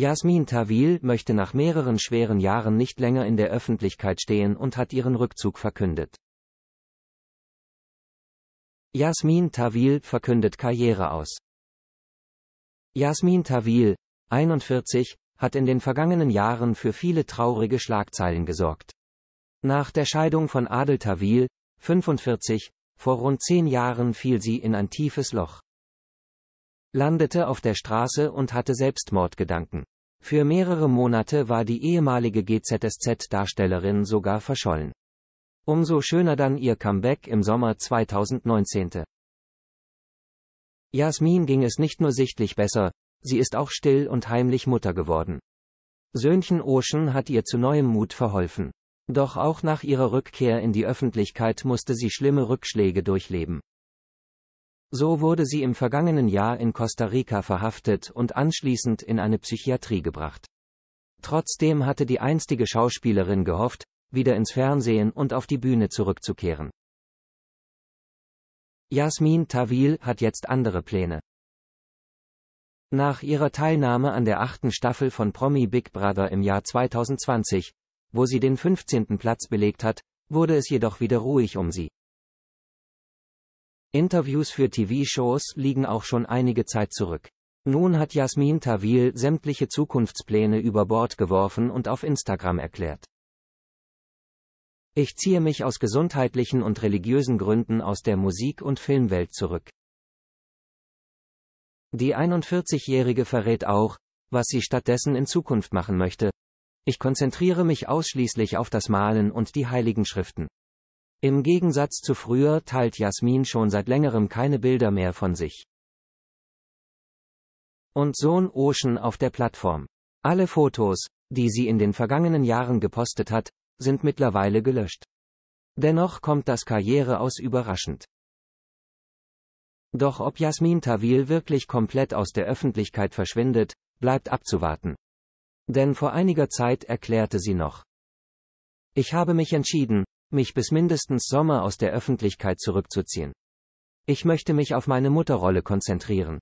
Jasmin Tawil möchte nach mehreren schweren Jahren nicht länger in der Öffentlichkeit stehen und hat ihren Rückzug verkündet. Jasmin Tawil verkündet Karriere aus. Jasmin Tawil, 41, hat in den vergangenen Jahren für viele traurige Schlagzeilen gesorgt. Nach der Scheidung von Adel Tawil, 45, vor rund zehn Jahren fiel sie in ein tiefes Loch landete auf der Straße und hatte Selbstmordgedanken. Für mehrere Monate war die ehemalige GZSZ-Darstellerin sogar verschollen. Umso schöner dann ihr Comeback im Sommer 2019. Jasmin ging es nicht nur sichtlich besser, sie ist auch still und heimlich Mutter geworden. Söhnchen Ocean hat ihr zu neuem Mut verholfen. Doch auch nach ihrer Rückkehr in die Öffentlichkeit musste sie schlimme Rückschläge durchleben. So wurde sie im vergangenen Jahr in Costa Rica verhaftet und anschließend in eine Psychiatrie gebracht. Trotzdem hatte die einstige Schauspielerin gehofft, wieder ins Fernsehen und auf die Bühne zurückzukehren. Jasmin Tawil hat jetzt andere Pläne. Nach ihrer Teilnahme an der achten Staffel von Promi Big Brother im Jahr 2020, wo sie den 15. Platz belegt hat, wurde es jedoch wieder ruhig um sie. Interviews für TV-Shows liegen auch schon einige Zeit zurück. Nun hat Jasmin Tawil sämtliche Zukunftspläne über Bord geworfen und auf Instagram erklärt. Ich ziehe mich aus gesundheitlichen und religiösen Gründen aus der Musik- und Filmwelt zurück. Die 41-Jährige verrät auch, was sie stattdessen in Zukunft machen möchte. Ich konzentriere mich ausschließlich auf das Malen und die Heiligen Schriften. Im Gegensatz zu früher teilt Jasmin schon seit längerem keine Bilder mehr von sich und Sohn Ocean auf der Plattform. Alle Fotos, die sie in den vergangenen Jahren gepostet hat, sind mittlerweile gelöscht. Dennoch kommt das Karriere aus überraschend. Doch ob Jasmin Tawil wirklich komplett aus der Öffentlichkeit verschwindet, bleibt abzuwarten. Denn vor einiger Zeit erklärte sie noch. Ich habe mich entschieden, mich bis mindestens Sommer aus der Öffentlichkeit zurückzuziehen. Ich möchte mich auf meine Mutterrolle konzentrieren.